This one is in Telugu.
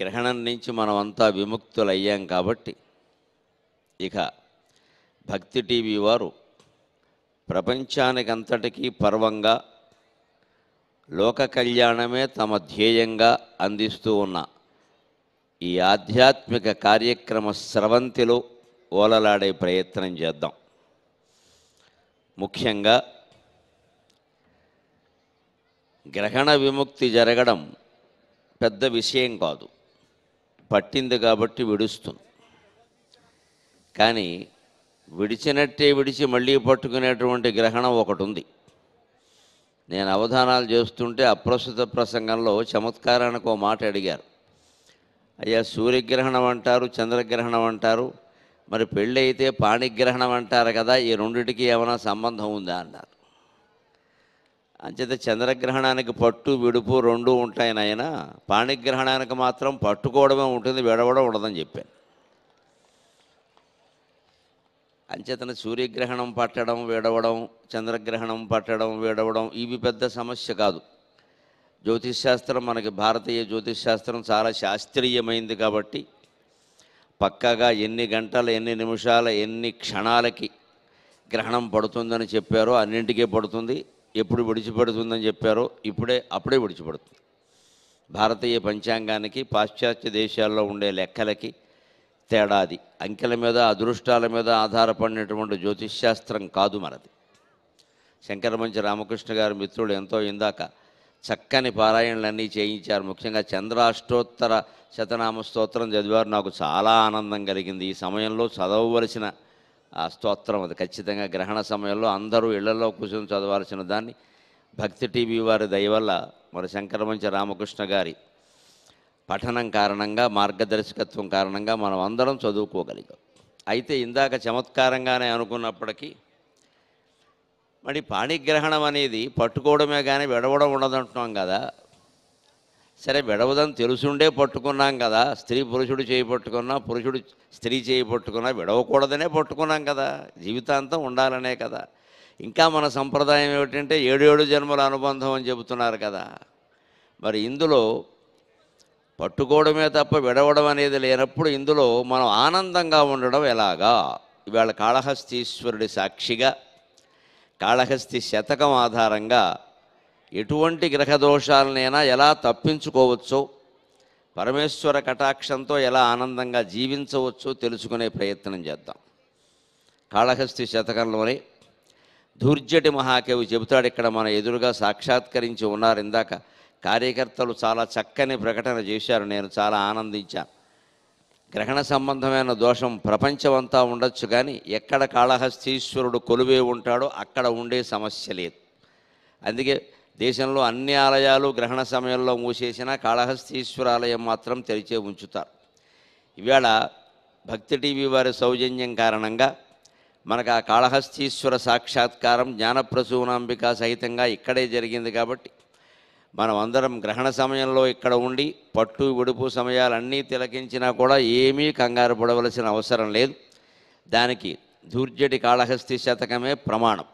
గ్రహణం నుంచి మనమంతా విముక్తులయ్యాం కాబట్టి ఇక భక్తి టీవీ వారు ప్రపంచానికంతటికీ పర్వంగా లోక కళ్యాణమే తమ ధ్యేయంగా అందిస్తూ ఉన్న ఈ ఆధ్యాత్మిక కార్యక్రమ స్రవంతిలో ఓలలాడే ప్రయత్నం చేద్దాం ముఖ్యంగా గ్రహణ విముక్తి జరగడం పెద్ద విషయం కాదు పట్టింది కాబట్టి విడుస్తుంది కానీ విడిచినట్టే విడిచి మళ్ళీ పట్టుకునేటువంటి గ్రహణం ఒకటి ఉంది నేను అవధానాలు చేస్తుంటే అప్రస్తుత ప్రసంగంలో చమత్కారానికి ఒక మాట అడిగారు అయ్యా సూర్యగ్రహణం అంటారు చంద్రగ్రహణం అంటారు మరి పెళ్ళి అయితే పాణిగ్రహణం అంటారు కదా ఈ రెండింటికి ఏమైనా సంబంధం ఉందా అన్నారు అంచేత చంద్రగ్రహణానికి పట్టు విడుపు రెండు ఉంటాయి నాయన పాణిగ్రహణానికి మాత్రం పట్టుకోవడమే ఉంటుంది విడవడం ఉండదని చెప్పాను అంచేతన సూర్యగ్రహణం పట్టడం విడవడం చంద్రగ్రహణం పట్టడం విడవడం ఇవి పెద్ద సమస్య కాదు జ్యోతిష్ శాస్త్రం మనకి భారతీయ జ్యోతిష్ శాస్త్రం చాలా శాస్త్రీయమైంది కాబట్టి పక్కాగా ఎన్ని గంటలు ఎన్ని నిమిషాలు ఎన్ని క్షణాలకి గ్రహణం పడుతుందని చెప్పారో అన్నింటికీ పడుతుంది ఎప్పుడు విడిచిపెడుతుందని చెప్పారో ఇప్పుడే అప్పుడే విడిచిపెడుతుంది భారతీయ పంచాంగానికి పాశ్చాత్య దేశాల్లో ఉండే లెక్కలకి తేడాది అంకెల మీద అదృష్టాల మీద ఆధారపడినటువంటి జ్యోతిష్శాస్త్రం కాదు మనది శంకరమంచి రామకృష్ణ గారి మిత్రుడు ఎంతో ఇందాక చక్కని పారాయణలన్నీ చేయించారు ముఖ్యంగా చంద్రాష్టోత్తర శతనామ స్తోత్రం చదివారు నాకు చాలా ఆనందం కలిగింది ఈ సమయంలో చదవవలసిన ఆ స్తోత్రం అది ఖచ్చితంగా గ్రహణ సమయంలో అందరూ ఇళ్లలో కూర్చొని చదవాల్సిన దాన్ని భక్తి టీవీ వారి దయవల్ల మరి శంకరమంచి రామకృష్ణ గారి పఠనం కారణంగా మార్గదర్శకత్వం కారణంగా మనం అందరం చదువుకోగలిగాం అయితే ఇందాక చమత్కారంగానే అనుకున్నప్పటికీ మరి పాణిగ్రహణం అనేది పట్టుకోవడమే కానీ విడవడం ఉండదంటున్నాం కదా సరే విడవదని తెలుసుండే పట్టుకున్నాం కదా స్త్రీ పురుషుడు చేయి పట్టుకున్నా పురుషుడు స్త్రీ చేయి పట్టుకున్నా విడవకూడదనే పట్టుకున్నాం కదా జీవితాంతం ఉండాలనే కదా ఇంకా మన సంప్రదాయం ఏమిటంటే ఏడు ఏడు జన్మల అనుబంధం అని చెబుతున్నారు కదా మరి ఇందులో పట్టుకోవడమే తప్ప విడవడం అనేది లేనప్పుడు ఇందులో మనం ఆనందంగా ఉండడం ఎలాగా ఇవాళ కాళహస్తీశ్వరుడి సాక్షిగా కాళహస్తి శతకం ఆధారంగా ఎటువంటి గ్రహదోషాలనైనా ఎలా తప్పించుకోవచ్చో పరమేశ్వర కటాక్షంతో ఎలా ఆనందంగా జీవించవచ్చో తెలుసుకునే ప్రయత్నం చేద్దాం కాళహస్తి శతకంలోనే ధూర్జటి మహాకవి చెబుతాడు ఇక్కడ మన ఎదురుగా సాక్షాత్కరించి ఉన్నారు ఇందాక కార్యకర్తలు చాలా చక్కని ప్రకటన చేశారు నేను చాలా ఆనందించాను గ్రహణ సంబంధమైన దోషం ప్రపంచమంతా ఉండొచ్చు కానీ ఎక్కడ కాళహస్తీశ్వరుడు కొలువే ఉంటాడో అక్కడ ఉండే సమస్య లేదు అందుకే దేశంలో అన్ని ఆలయాలు గ్రహణ సమయంలో మూసేసిన కాళహస్తీశ్వర ఆలయం మాత్రం తెరిచే ఉంచుతారు ఇవాళ భక్తి టీవీ వారి సౌజన్యం కారణంగా మనకు ఆ కాళహస్తీశ్వర సాక్షాత్కారం జ్ఞానప్రసూనాంబిక సహితంగా ఇక్కడే జరిగింది కాబట్టి మనం అందరం గ్రహణ సమయంలో ఇక్కడ ఉండి పట్టు విడుపు సమయాలన్నీ తిలకించినా కూడా ఏమీ కంగారు పడవలసిన అవసరం లేదు దానికి దూర్జటి కాళహస్తి శతకమే ప్రమాణం